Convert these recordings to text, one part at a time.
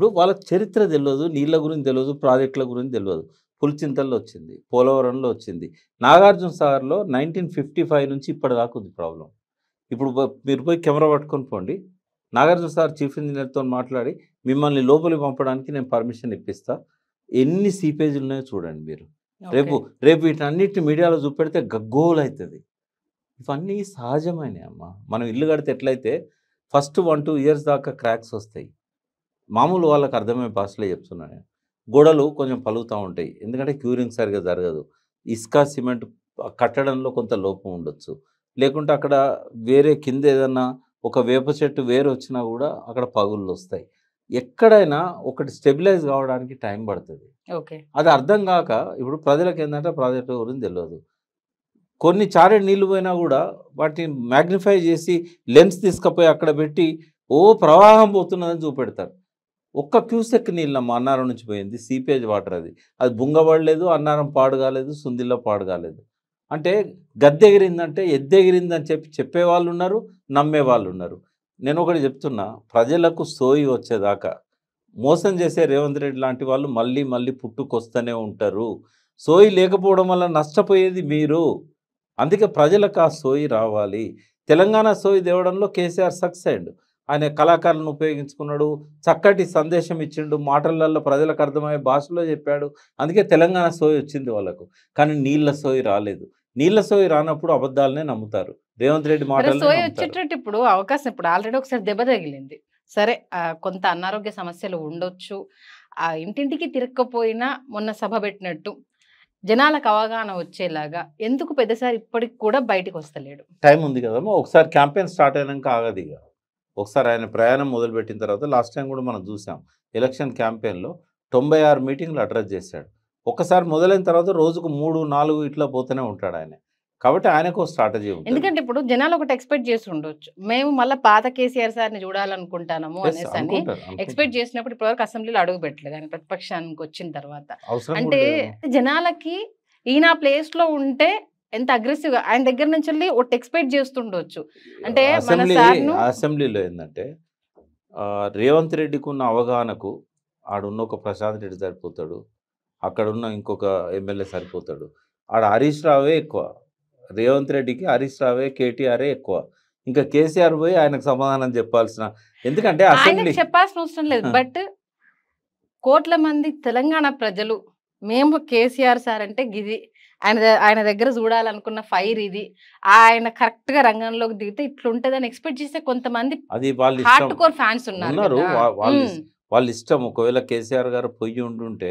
ఇప్పుడు వాళ్ళ చరిత్ర తెలియదు నీళ్ళ గురించి తెలియదు ప్రాజెక్టుల గురించి తెలియదు పులిచింతల్లో వచ్చింది పోలవరంలో వచ్చింది నాగార్జున సాగర్లో నైన్టీన్ ఫిఫ్టీ ఫైవ్ నుంచి ఇప్పటిదాకా ఉంది ప్రాబ్లం ఇప్పుడు మీరు పోయి కెమెరా పట్టుకొని పోండి నాగార్జున సార్ చీఫ్ ఇంజనీర్తో మాట్లాడి మిమ్మల్ని లోపలికి పంపడానికి నేను పర్మిషన్ ఇప్పిస్తా ఎన్ని సీపేజీలు ఉన్నాయో చూడండి మీరు రేపు రేపు వీటన్నిటి మీడియాలో చూపెడితే గగ్గోలు అవుతుంది ఇవన్నీ సహజమైనవి అమ్మ మనం ఇల్లు కడితే ఎట్లయితే ఫస్ట్ వన్ టూ ఇయర్స్ దాకా క్రాక్స్ వస్తాయి మామూలు వాళ్ళకి అర్థమయ్యే భాషలో చెప్తున్నాను గోడలు కొంచెం పలుగుతూ ఉంటాయి ఎందుకంటే క్యూరింగ్ సరిగా జరగదు ఇసుక సిమెంట్ కట్టడంలో కొంత లోపం ఉండొచ్చు లేకుంటే అక్కడ వేరే కింద ఏదన్నా ఒక వేప చెట్టు వేరు వచ్చినా కూడా అక్కడ పగుళ్ళు వస్తాయి ఎక్కడైనా ఒకటి స్టెబిలైజ్ కావడానికి టైం పడుతుంది ఓకే అది అర్థం కాక ఇప్పుడు ప్రజలకు ఏంటంటే ప్రాజెక్టు గురించి తెలియదు కొన్ని చారే నీళ్ళు పోయినా కూడా వాటిని మ్యాగ్నిఫై చేసి లెన్స్ తీసుకుపోయి అక్కడ పెట్టి ఓ ప్రవాహం పోతున్నదని చూపెడతారు ఒక్క క్యూసెక్ మా అన్నారం నుంచి పోయింది సీపేజ్ వాటర్ అది అది బుంగబడలేదు అన్నారం పాడు కాలేదు సుందిల్లో పాడు కాలేదు అంటే గద్దెగిరిందంటే ఎద్దెగిరిందని చెప్పి చెప్పేవాళ్ళు ఉన్నారు నమ్మేవాళ్ళు ఉన్నారు నేను ఒకటి చెప్తున్నా ప్రజలకు సోయి వచ్చేదాకా మోసం చేసే రేవంత్ రెడ్డి లాంటి వాళ్ళు మళ్ళీ మళ్ళీ పుట్టుకొస్తూనే ఉంటారు సోయి లేకపోవడం వల్ల నష్టపోయేది మీరు అందుకే ప్రజలకు ఆ సోయి రావాలి తెలంగాణ సోయి తేవడంలో కేసీఆర్ సక్సెడ్ ఆయన కళాకారులను ఉపయోగించుకున్నాడు చక్కటి సందేశం ఇచ్చిండు మాటలలో ప్రజలకు అర్థమయ్యే భాషలో చెప్పాడు అందుకే తెలంగాణ సోయి వచ్చింది వాళ్ళకు కానీ నీళ్ళ సోయి రాలేదు నీళ్ళ సోయి రానప్పుడు అబద్ధాలనే నమ్ముతారు రేవంత్ రెడ్డి మాటలు సోయి వచ్చేటట్టు ఇప్పుడు అవకాశం ఇప్పుడు ఆల్రెడీ ఒకసారి దెబ్బ తగిలింది సరే కొంత అనారోగ్య సమస్యలు ఉండొచ్చు ఆ ఇంటింటికి తిరగకపోయినా మొన్న సభ పెట్టినట్టు జనాలకు అవగాహన వచ్చేలాగా ఎందుకు పెద్దసారి ఇప్పటికి కూడా బయటకు వస్తలేడు టైం ఉంది కదమ్మా ఒకసారి క్యాంపెయిన్ స్టార్ట్ అయినాక ఆగదిగా ఇక ఒకసారి ఆయన ప్రయాణం మొదలుపెట్టిన తర్వాత లాస్ట్ టైం కూడా మనం చూసాం ఎలక్షన్ క్యాంపెయిన్లో తొంభై ఆరు మీటింగ్లు అడ్రస్ చేశాడు ఒకసారి మొదలైన తర్వాత రోజుకు మూడు నాలుగు ఇట్లా పోతూనే ఉంటాడు ఆయన కాబట్టి ఆయనకు స్ట్రాటజీ ఉంది ఎందుకంటే ఇప్పుడు జనాలు ఒకటి ఎక్స్పెక్ట్ చేసి ఉండొచ్చు మేము మళ్ళీ పాత కేసీఆర్ సార్ని చూడాలనుకుంటాము అనేసి అని ఎక్స్పెక్ట్ చేసినప్పుడు ఇప్పటివరకు అసెంబ్లీలో అడుగు పెట్టలేదు ఆయన ప్రతిపక్షానికి వచ్చిన తర్వాత అంటే జనాలకి ఈయన ప్లేస్లో ఉంటే ఎంత అగ్రెసివ్ గా ఆయన దగ్గర నుంచి వెళ్ళి ఒకటి ఎక్స్పెక్ట్ చేస్తుండొచ్చు అంటే అసెంబ్లీలో ఏంటంటే రేవంత్ రెడ్డికి ఉన్న అవగాహనకు ఆడున్న ఒక ప్రశాంత్ రెడ్డి సరిపోతాడు అక్కడ ఉన్న ఇంకొక ఎమ్మెల్యే సరిపోతాడు ఆడ హరీష్ రావే ఎక్కువ రేవంత్ రెడ్డికి హరీష్ రావే కేటీఆరే ఎక్కువ ఇంకా కేసీఆర్ పోయి ఆయనకు సమాధానం చెప్పాల్సిన ఎందుకంటే అసెంబ్లీ చెప్పాల్సిన అవసరం లేదు బట్ కోట్ల మంది తెలంగాణ ప్రజలు మేము కేసీఆర్ సార్ అంటే గిది ఆయన ఆయన దగ్గర చూడాలనుకున్న ఫైర్ ఇది ఆయన కరెక్ట్ గా రంగంలోకి దిగితే ఇట్లుంటది అని ఎక్స్పెక్ట్ చేస్తే కొంతమంది అది వాళ్ళు ఫ్యాన్స్ ఉన్నారు వాళ్ళ ఇష్టం ఒకవేళ కేసీఆర్ గారు పొయ్యి ఉండుంటే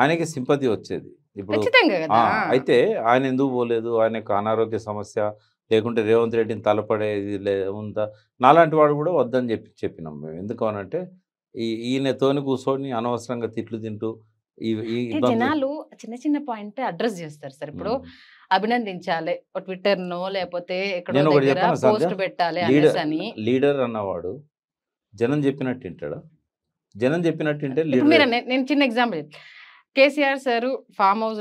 ఆయనకి సింపతి వచ్చేది ఇప్పుడు అయితే ఆయన ఎందుకు పోలేదు ఆయనకు అనారోగ్య సమస్య లేకుంటే రేవంత్ రెడ్డిని తలపడేది లే ఉందా నాలాంటి వాడు కూడా వద్దని చెప్పి చెప్పినాం మేము ఎందుకు అనంటే ఈ ఈయనతోని కూర్చొని అనవసరంగా తిట్లు తింటూ జనాలు చిన్న చిన్న పాయింట్ అడ్రస్ చేస్తారు సార్ ఇప్పుడు అభినందించాలి ట్విట్టర్ నో లేకపోతే ఎక్కడ పోస్ట్ పెట్టాలి అని లీడర్ అన్నవాడు జనం చెప్పినట్టు వింటాడు జనం చెప్పినట్టు వింటే నేను చిన్న example KCR sir farm house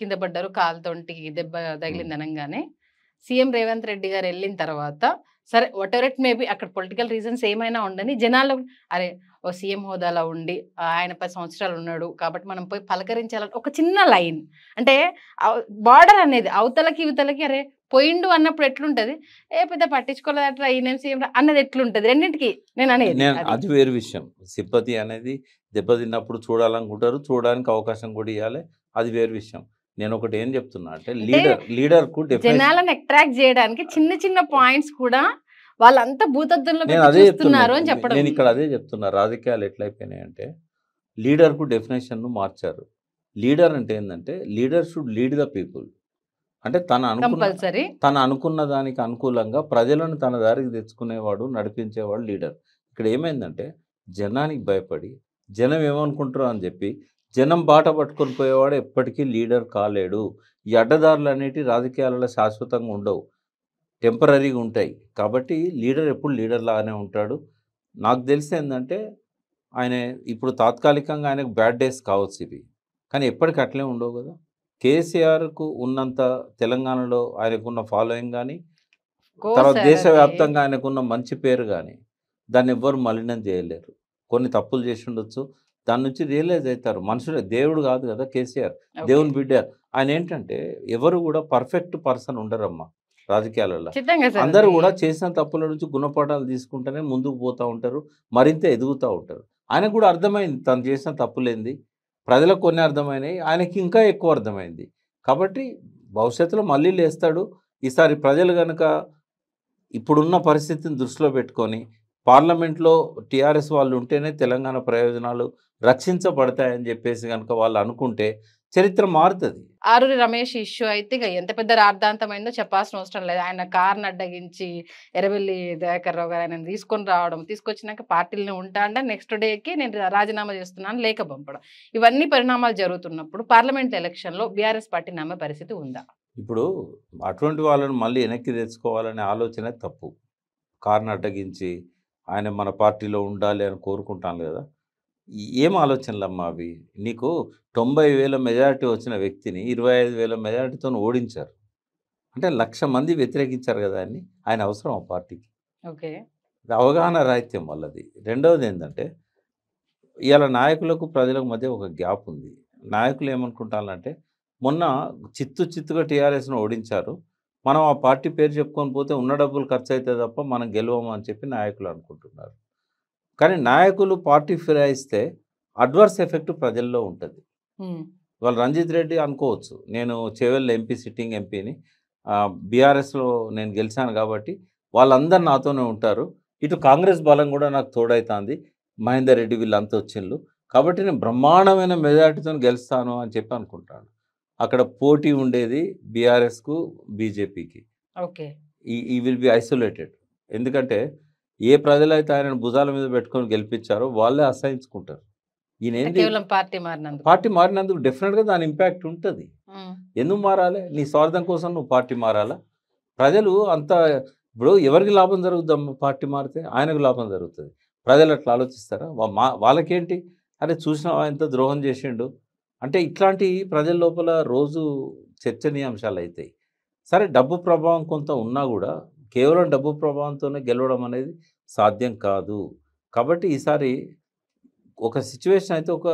కింద పడ్డారు కాలుతోటి దెబ్బ తగిలింది అనగానే సీఎం రేవంత్ రెడ్డి గారు వెళ్ళిన తర్వాత సరే వాట్ ఎవర్ ఇట్ మేబీ అక్కడ పొలిటికల్ రీజన్స్ ఏమైనా ఉండని జనాలు అరే ఓ సీఎం హోదాలో ఉండి ఆయన పది సంవత్సరాలు ఉన్నాడు కాబట్టి మనం పోయి పలకరించాలని ఒక చిన్న లైన్ అంటే బార్డర్ అనేది అవతలకి ఇవతలకి అరే పోయిండు అన్నప్పుడు ఎట్లుంటది ఏ పెద్ద పట్టించుకోలేదట్రా ఈయన సీఎం అన్నది ఎట్లుంటది రెండింటికి నేను అనేది అది వేరు విషయం సిబ్బతి అనేది దెబ్బతిన్నప్పుడు చూడాలనుకుంటారు చూడడానికి అవకాశం కూడా ఇవ్వాలి అది వేరు విషయం నేను ఒకటి ఏం చెప్తున్నా అంటే లీడర్ లీడర్ కు జనాలను అట్రాక్ట్ చేయడానికి చిన్న చిన్న పాయింట్స్ కూడా వాళ్ళంతా భూతద్దంలో చెప్తున్నారు అని చెప్పడం నేను ఇక్కడ అదే చెప్తున్నా రాజకీయాలు ఎట్లయిపోయినాయి అంటే లీడర్ కు డెఫినేషన్ ను మార్చారు లీడర్ అంటే ఏంటంటే leader should lead the people అంటే తన అనుకున్న తన అనుకున్న దానికి అనుకూలంగా ప్రజలను తన దారికి తెచ్చుకునేవాడు నడిపించేవాడు లీడర్ ఇక్కడ ఏమైందంటే జనానికి భయపడి జనం ఏమనుకుంటారో అని చెప్పి జనం బాట పట్టుకొని పోయేవాడు ఎప్పటికీ లీడర్ కాలేడు ఈ అడ్డదారులు అనేటివి రాజకీయాలలో శాశ్వతంగా ఉండవు టెంపరీగా ఉంటాయి కాబట్టి లీడర్ ఎప్పుడు లీడర్ లాగానే ఉంటాడు నాకు తెలిసి ఏంటంటే ఆయన ఇప్పుడు తాత్కాలికంగా ఆయనకు బ్యాడ్ డేస్ కావచ్చు ఇవి కానీ ఎప్పటికీ అట్లే ఉండవు కదా కేసీఆర్కు ఉన్నంత తెలంగాణలో ఆయనకున్న ఫాలోయింగ్ కానీ తర్వాత దేశవ్యాప్తంగా ఆయనకున్న మంచి పేరు కానీ దాన్ని ఎవ్వరు మలినం చేయలేరు కొన్ని తప్పులు చేసి ఉండొచ్చు దాని నుంచి రియలైజ్ అవుతారు మనుషులే దేవుడు కాదు కదా కేసీఆర్ దేవుని బిడ్డ ఆయన ఏంటంటే ఎవరు కూడా పర్ఫెక్ట్ పర్సన్ ఉండరమ్మా రాజకీయాలలో అందరూ కూడా చేసిన తప్పుల నుంచి గుణపాఠాలు తీసుకుంటేనే ముందుకు పోతూ ఉంటారు మరింత ఎదుగుతూ ఉంటారు ఆయనకు కూడా అర్థమైంది తను చేసిన తప్పులేంది ప్రజలకు కొన్ని అర్థమైనాయి ఆయనకి ఇంకా ఎక్కువ అర్థమైంది కాబట్టి భవిష్యత్తులో మళ్ళీ లేస్తాడు ఈసారి ప్రజలు కనుక ఇప్పుడున్న పరిస్థితిని దృష్టిలో పెట్టుకొని పార్లమెంట్లో టీఆర్ఎస్ వాళ్ళు ఉంటేనే తెలంగాణ ప్రయోజనాలు రక్షించబడతాయని చెప్పేసి కనుక వాళ్ళు అనుకుంటే చరిత్ర మారుతుంది ఆరూరి రమేష్ ఇష్యూ అయితే ఇక ఎంత పెద్ద రార్థాంతమైందో చెప్పాల్సిన అవసరం లేదు ఆయన కారును అడ్డగించి ఎరవెల్లి దయాకర్ రావు గారు ఆయన తీసుకొని రావడం తీసుకొచ్చినాక పార్టీలను ఉంటా అంటే నెక్స్ట్ డేకి నేను రాజీనామా చేస్తున్నాను లేఖ పంపడం ఇవన్నీ పరిణామాలు జరుగుతున్నప్పుడు పార్లమెంట్ ఎలక్షన్లో బీఆర్ఎస్ పార్టీ నమ్మే పరిస్థితి ఉందా ఇప్పుడు అటువంటి వాళ్ళను మళ్ళీ వెనక్కి తెచ్చుకోవాలనే ఆలోచన తప్పు కారును అడ్డగించి ఆయన మన పార్టీలో ఉండాలి అని కోరుకుంటాను కదా ఏం అమ్మా అవి నీకు తొంభై వేల మెజారిటీ వచ్చిన వ్యక్తిని ఇరవై ఐదు వేల మెజారిటీతో ఓడించారు అంటే లక్ష మంది వ్యతిరేకించారు కదా అని ఆయన అవసరం ఆ పార్టీకి ఓకే అవగాహన రాహిత్యం వల్లది రెండవది ఏంటంటే ఇవాళ నాయకులకు ప్రజలకు మధ్య ఒక గ్యాప్ ఉంది నాయకులు ఏమనుకుంటారంటే మొన్న చిత్తు చిత్తుగా టీఆర్ఎస్ను ఓడించారు మనం ఆ పార్టీ పేరు చెప్పుకొని పోతే ఉన్న డబ్బులు ఖర్చు అయితే తప్ప మనం అని చెప్పి నాయకులు అనుకుంటున్నారు కానీ నాయకులు పార్టీ ఫిరాయిస్తే అడ్వర్స్ ఎఫెక్ట్ ప్రజల్లో ఉంటుంది వాళ్ళు రంజిత్ రెడ్డి అనుకోవచ్చు నేను చెవెల్ ఎంపీ సిట్టింగ్ ఎంపీని బీఆర్ఎస్లో నేను గెలిచాను కాబట్టి వాళ్ళందరు నాతోనే ఉంటారు ఇటు కాంగ్రెస్ బలం కూడా నాకు తోడైతుంది మహేందర్ రెడ్డి వీళ్ళంతా వచ్చిండ్రు కాబట్టి నేను బ్రహ్మాండమైన మెజార్టీతో గెలుస్తాను అని చెప్పి అనుకుంటాను అక్కడ పోటీ ఉండేది బీఆర్ఎస్కు బీజేపీకి ఓకే ఈ విల్ బి ఐసోలేటెడ్ ఎందుకంటే ఏ ప్రజలైతే ఆయన భుజాల మీద పెట్టుకొని గెలిపించారో వాళ్ళే అసహించుకుంటారు ఈయన పార్టీ మారినందుకు పార్టీ మారినందుకు డెఫినెట్గా దాని ఇంపాక్ట్ ఉంటుంది ఎందుకు మారాలి నీ స్వార్థం కోసం నువ్వు పార్టీ మారాలా ప్రజలు అంత ఇప్పుడు ఎవరికి లాభం జరుగుద్దాం పార్టీ మారితే ఆయనకు లాభం జరుగుతుంది ప్రజలు అట్లా ఆలోచిస్తారా వాళ్ళకేంటి అరే చూసినా ఎంత ద్రోహం చేసిండు అంటే ఇట్లాంటి ప్రజల లోపల రోజు చర్చనీయాంశాలు అవుతాయి సరే డబ్బు ప్రభావం కొంత ఉన్నా కూడా కేవలం డబ్బు ప్రభావంతోనే గెలవడం అనేది సాధ్యం కాదు కాబట్టి ఈసారి ఒక సిచ్యువేషన్ అయితే ఒక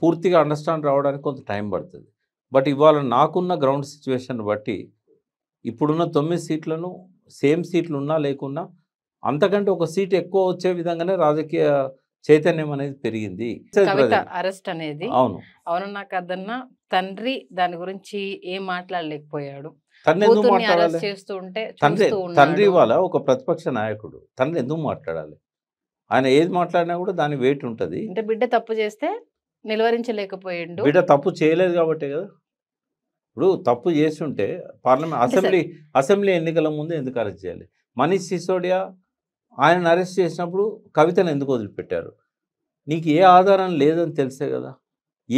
పూర్తిగా అండర్స్టాండ్ రావడానికి కొంత టైం పడుతుంది బట్ ఇవాళ నాకున్న గ్రౌండ్ సిచ్యువేషన్ బట్టి ఇప్పుడున్న తొమ్మిది సీట్లను సేమ్ సీట్లు ఉన్నా లేకున్నా అంతకంటే ఒక సీట్ ఎక్కువ వచ్చే విధంగానే రాజకీయ చైతన్యం అనేది పెరిగింది అరెస్ట్ అనేది అవును అవును నాకు అదన్నా తండ్రి దాని గురించి ఏం మాట్లాడలేకపోయాడు తండ్రి తండ్రి వాళ్ళ ఒక ప్రతిపక్ష నాయకుడు తండ్రి ఎందుకు మాట్లాడాలి ఆయన ఏది మాట్లాడినా కూడా దాని వెయిట్ ఉంటది అంటే బిడ్డ తప్పు చేస్తే నిలవరించలేకపోయాడు బిడ్డ తప్పు చేయలేదు కాబట్టి కదా ఇప్పుడు తప్పు చేస్తుంటే పార్లమెంట్ అసెంబ్లీ అసెంబ్లీ ఎన్నికల ముందు ఎందుకు అరెస్ట్ చేయాలి మనీష్ సిసోడియా ఆయన అరెస్ట్ చేసినప్పుడు కవితను ఎందుకు వదిలిపెట్టారు నీకు ఏ ఆధారం లేదని తెలిసే కదా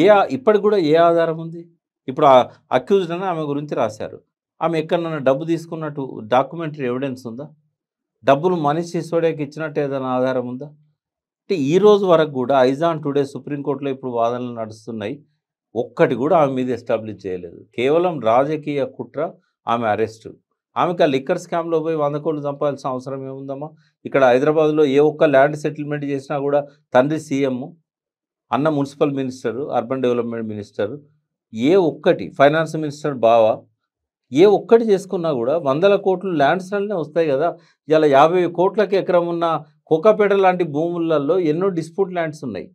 ఏ ఇప్పటికి కూడా ఏ ఆధారం ఉంది ఇప్పుడు ఆ అక్యూజ్డ్ అని ఆమె గురించి రాశారు ఆమె ఎక్కడన్నా డబ్బు తీసుకున్నట్టు డాక్యుమెంటరీ ఎవిడెన్స్ ఉందా డబ్బులు మనిషి సిసోడియాకి ఇచ్చినట్టు ఏదైనా ఆధారం ఉందా అంటే ఈ రోజు వరకు కూడా ఐజాన్ టుడే సుప్రీంకోర్టులో ఇప్పుడు వాదనలు నడుస్తున్నాయి ఒక్కటి కూడా ఆమె మీద ఎస్టాబ్లిష్ చేయలేదు కేవలం రాజకీయ కుట్ర ఆమె అరెస్టు ఆమెకు ఆ లిక్కర్ స్కామ్లో పోయి వంద కోట్లు చంపాల్సిన అవసరం ఏముందమ్మా ఇక్కడ హైదరాబాద్లో ఏ ఒక్క ల్యాండ్ సెటిల్మెంట్ చేసినా కూడా తండ్రి సీఎం అన్న municipal minister urban development minister ఏ ఒక్కటి ఫైనాన్స్ మినిస్టర్ బావా ఏ ఒక్కటి చేసుకున్నా కూడా వందల కోట్లు ల్యాండ్స్ అన్నీ వస్తాయి కదా ఇలా యాభై కోట్లకి ఎకరం ఉన్న కోకాపేట లాంటి భూముల్లో ఎన్నో డిస్ప్యూట్ ల్యాండ్స్ ఉన్నాయి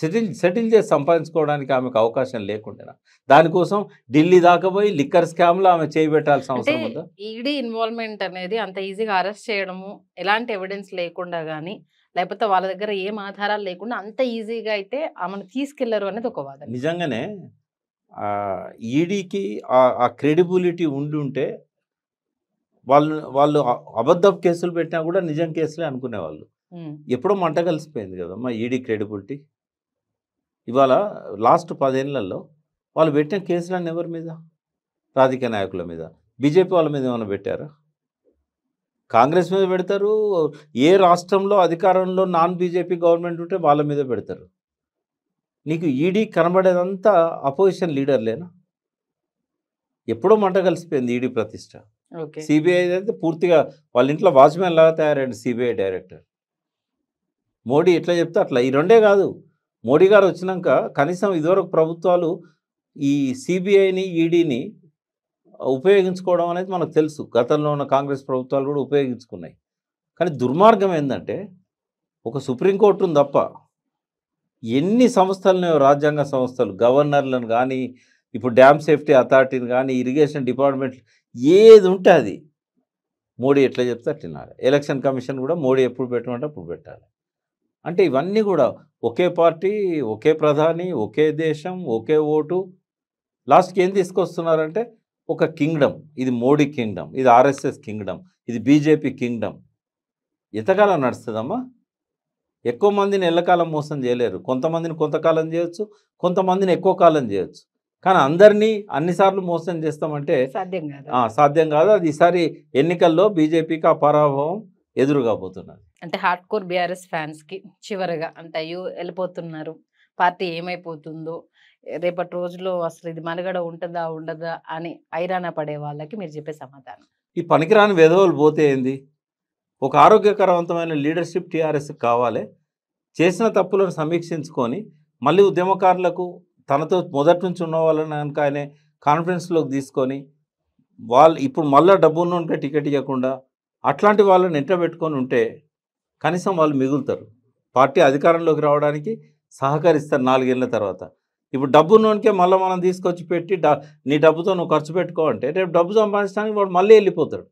సెటిల్ సెటిల్ చేసి సంపాదించుకోవడానికి ఆమెకు అవకాశం లేకుండా దానికోసం ఢిల్లీ దాకా పోయి లిక్కర్ స్కామ్లో ఆమె చేయబెట్టాల్సిన అవసరం ఈడీ ఇన్వాల్వ్మెంట్ అనేది అంత ఈజీగా అరెస్ట్ చేయడము ఎలాంటి ఎవిడెన్స్ లేకుండా కానీ లేకపోతే వాళ్ళ దగ్గర ఏం ఆధారాలు లేకుండా అంత ఈజీగా అయితే ఆమెను తీసుకెళ్లరు అనేది ఒక వాదన నిజంగానే ఈడీకి ఆ క్రెడిబిలిటీ ఉండుంటే వాళ్ళు వాళ్ళు అబద్ధపు కేసులు పెట్టినా కూడా నిజం కేసులే అనుకునేవాళ్ళు ఎప్పుడో మంట కలిసిపోయింది కదమ్మా ఈడీ క్రెడిబిలిటీ ఇవాళ లాస్ట్ పదేళ్లలో వాళ్ళు పెట్టిన కేసులన్నీ ఎవరి మీద రాజకీయ నాయకుల మీద బీజేపీ వాళ్ళ మీద ఏమైనా పెట్టారా కాంగ్రెస్ మీద పెడతారు ఏ రాష్ట్రంలో అధికారంలో నాన్ బీజేపీ గవర్నమెంట్ ఉంటే వాళ్ళ మీద పెడతారు నీకు ఈడీ కనబడేదంతా అపోజిషన్ లీడర్లేనా ఎప్పుడో మంట కలిసిపోయింది ఈడీ ప్రతిష్ట సిబిఐ అయితే పూర్తిగా వాళ్ళ ఇంట్లో వాచ్మెన్ లాగా తయారైంది సిబిఐ డైరెక్టర్ మోడీ ఎట్లా చెప్తే అట్లా ఈ రెండే కాదు మోడీ గారు వచ్చినాక కనీసం ఇదివరకు ప్రభుత్వాలు ఈ సిబిఐని ఈడీని ఉపయోగించుకోవడం అనేది మనకు తెలుసు గతంలో ఉన్న కాంగ్రెస్ ప్రభుత్వాలు కూడా ఉపయోగించుకున్నాయి కానీ దుర్మార్గం ఏంటంటే ఒక సుప్రీంకోర్టు ఉంది తప్ప ఎన్ని సంస్థలను రాజ్యాంగ సంస్థలు గవర్నర్లను కానీ ఇప్పుడు డ్యామ్ సేఫ్టీ అథారిటీని కానీ ఇరిగేషన్ డిపార్ట్మెంట్ ఏది ఉంటే అది మోడీ ఎట్లా చెప్తే అట్లా ఎలక్షన్ కమిషన్ కూడా మోడీ ఎప్పుడు పెట్టమంటే అప్పుడు పెట్టాలి అంటే ఇవన్నీ కూడా ఒకే పార్టీ ఒకే ప్రధాని ఒకే దేశం ఒకే ఓటు లాస్ట్కి ఏం తీసుకొస్తున్నారంటే ఒక కింగ్డమ్ ఇది మోడీ కింగ్డమ్ ఇది ఆర్ఎస్ఎస్ కింగ్డమ్ ఇది బీజేపీ కింగ్డమ్ ఎంతకాలం నడుస్తుందమ్మా ఎక్కువ మందిని ఎల్లకాలం మోసం చేయలేరు కొంతమందిని కొంతకాలం చేయొచ్చు కొంతమందిని ఎక్కువ కాలం చేయొచ్చు కానీ అందరినీ అన్నిసార్లు మోసం చేస్తామంటే సాధ్యం కాదు సాధ్యం కాదు అది ఈసారి ఎన్నికల్లో బీజేపీకి ఆ పరాభవం ఎదురుగా పోతున్నది అంటే హార్డ్ కోర్ బీఆర్ఎస్ ఫ్యాన్స్కి చివరగా అంటే అయ్యో వెళ్ళిపోతున్నారు పార్టీ ఏమైపోతుందో రేపటి రోజులో అసలు ఇది మనుగడ ఉంటుందా ఉండదా అని ఐరాణ పడే వాళ్ళకి మీరు చెప్పే సమాధానం ఈ పనికిరాని విధవలు పోతే ఏంది ఒక ఆరోగ్యకరవంతమైన లీడర్షిప్ టీఆర్ఎస్ కావాలి చేసిన తప్పులను సమీక్షించుకొని మళ్ళీ ఉద్యమకారులకు తనతో మొదటి నుంచి ఉన్న వాళ్ళని కనుక ఆయన కాన్ఫిడెన్స్లోకి తీసుకొని వాళ్ళు ఇప్పుడు మళ్ళీ ఉంటే టికెట్ ఇవ్వకుండా అట్లాంటి వాళ్ళని ఎంటబెట్టుకొని ఉంటే కనీసం వాళ్ళు మిగులుతారు పార్టీ అధికారంలోకి రావడానికి సహకరిస్తారు నాలుగేళ్ళ తర్వాత ఇప్పుడు డబ్బు మళ్ళీ మనం తీసుకొచ్చి పెట్టి నీ డబ్బుతో నువ్వు ఖర్చు పెట్టుకో అంటే రేపు డబ్బు సంపాదించడానికి వాడు మళ్ళీ వెళ్ళిపోతాడు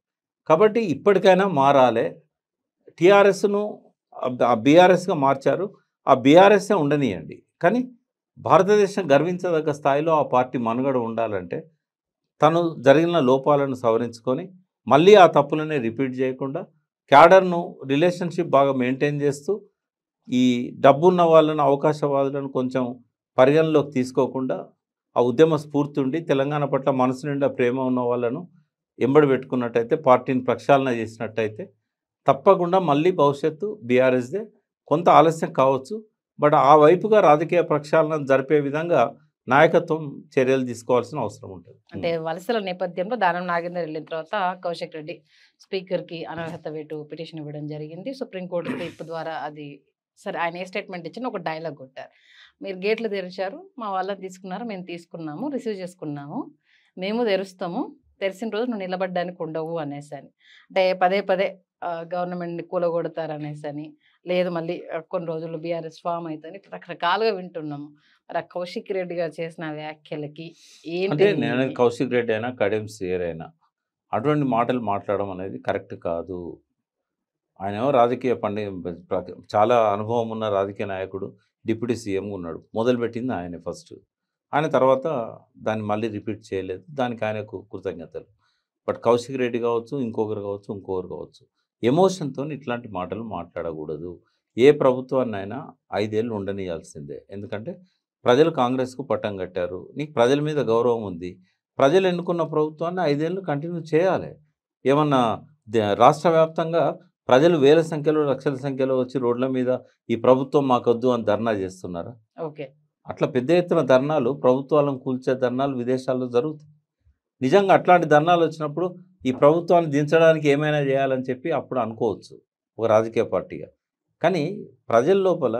కాబట్టి ఇప్పటికైనా మారాలే టీఆర్ఎస్ను ఆ బీఆర్ఎస్గా మార్చారు ఆ బీఆర్ఎస్ఏ ఉండనియండి కానీ భారతదేశం గర్వించదగ్గ స్థాయిలో ఆ పార్టీ మనుగడ ఉండాలంటే తను జరిగిన లోపాలను సవరించుకొని మళ్ళీ ఆ తప్పులనే రిపీట్ చేయకుండా క్యాడర్ను రిలేషన్షిప్ బాగా మెయింటైన్ చేస్తూ ఈ డబ్బున్న వాళ్ళను అవకాశవాదులను కొంచెం పరిగణలోకి తీసుకోకుండా ఆ ఉద్యమ స్ఫూర్తి ఉండి తెలంగాణ పట్ల మనసు నిండా ప్రేమ ఉన్న వాళ్ళను ఎంబడి పెట్టుకున్నట్టయితే పార్టీని ప్రక్షాళన చేసినట్టయితే తప్పకుండా మళ్ళీ భవిష్యత్తు బీఆర్ఎస్దే కొంత ఆలస్యం కావచ్చు బట్ ఆ వైపుగా రాజకీయ ప్రక్షాళన జరిపే విధంగా నాయకత్వం చర్యలు తీసుకోవాల్సిన అవసరం ఉంటుంది అంటే వలసల నేపథ్యంలో దానం నాగేందర్ వెళ్ళిన తర్వాత కౌశిక్ రెడ్డి స్పీకర్కి అనర్హత వేటు పిటిషన్ ఇవ్వడం జరిగింది సుప్రీంకోర్టు తీర్పు ద్వారా అది సరే ఆయన ఏ స్టేట్మెంట్ ఇచ్చినా ఒక డైలాగ్ కొట్టారు మీరు గేట్లు తెరిచారు మా వాళ్ళని తీసుకున్నారు మేము తీసుకున్నాము రిసీవ్ చేసుకున్నాము మేము తెరుస్తాము తెరిసిన రోజు నువ్వు నిలబడ్డానికి ఉండవు అనేసి అని అంటే పదే పదే గవర్నమెంట్ని కూలగొడతారు అనేసి అని లేదు మళ్ళీ కొన్ని రోజులు బీఆర్ఎస్ ఫామ్ అవుతుంది రకరకాలుగా వింటున్నాము మరి కౌశిక్ రెడ్డి గారు చేసిన వ్యాఖ్యలకి ఏంటి కౌశిక్ రెడ్డి అయినా కడెం సీర్ అయినా అటువంటి మాటలు మాట్లాడడం అనేది కరెక్ట్ కాదు ఆయన ఏమో రాజకీయ పండి చాలా అనుభవం ఉన్న రాజకీయ నాయకుడు డిప్యూటీ సీఎం ఉన్నాడు మొదలుపెట్టింది ఆయనే ఫస్ట్ ఆయన తర్వాత దాన్ని మళ్ళీ రిపీట్ చేయలేదు దానికి ఆయన కృతజ్ఞతలు బట్ కౌశిక్ రెడ్డి కావచ్చు ఇంకొకరు కావచ్చు ఇంకొకరు కావచ్చు ఎమోషన్తో ఇట్లాంటి మాటలు మాట్లాడకూడదు ఏ ప్రభుత్వాన్ని అయినా ఐదేళ్ళు ఉండనియాల్సిందే ఎందుకంటే ప్రజలు కాంగ్రెస్కు పట్టం కట్టారు నీకు ప్రజల మీద గౌరవం ఉంది ప్రజలు ఎన్నుకున్న ప్రభుత్వాన్ని ఐదేళ్ళు కంటిన్యూ చేయాలి ఏమన్నా రాష్ట్ర వ్యాప్తంగా ప్రజలు వేల సంఖ్యలో లక్షల సంఖ్యలో వచ్చి రోడ్ల మీద ఈ ప్రభుత్వం మాకొద్దు అని ధర్నా చేస్తున్నారా ఓకే అట్లా పెద్ద ఎత్తున ధర్నాలు ప్రభుత్వాలను కూల్చే ధర్నాలు విదేశాల్లో జరుగుతాయి నిజంగా అట్లాంటి ధర్నాలు వచ్చినప్పుడు ఈ ప్రభుత్వాన్ని దించడానికి ఏమైనా చేయాలని చెప్పి అప్పుడు అనుకోవచ్చు ఒక రాజకీయ పార్టీగా కానీ ప్రజల లోపల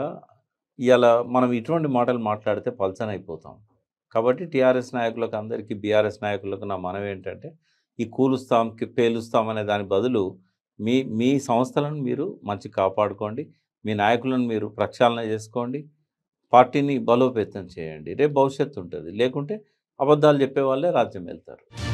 ఇలా మనం ఇటువంటి మాటలు మాట్లాడితే పల్చనైపోతాం కాబట్టి టీఆర్ఎస్ నాయకులకు అందరికీ బీఆర్ఎస్ నాయకులకు నా మనం ఏంటంటే ఈ కూలుస్తాం పేలుస్తాం అనే దాని బదులు మీ మీ సంస్థలను మీరు మంచి కాపాడుకోండి మీ నాయకులను మీరు ప్రక్షాళన చేసుకోండి పార్టీని బలోపేతం చేయండి రేపు భవిష్యత్తు ఉంటుంది లేకుంటే అబద్ధాలు చెప్పే వాళ్ళే రాజ్యం వెళ్తారు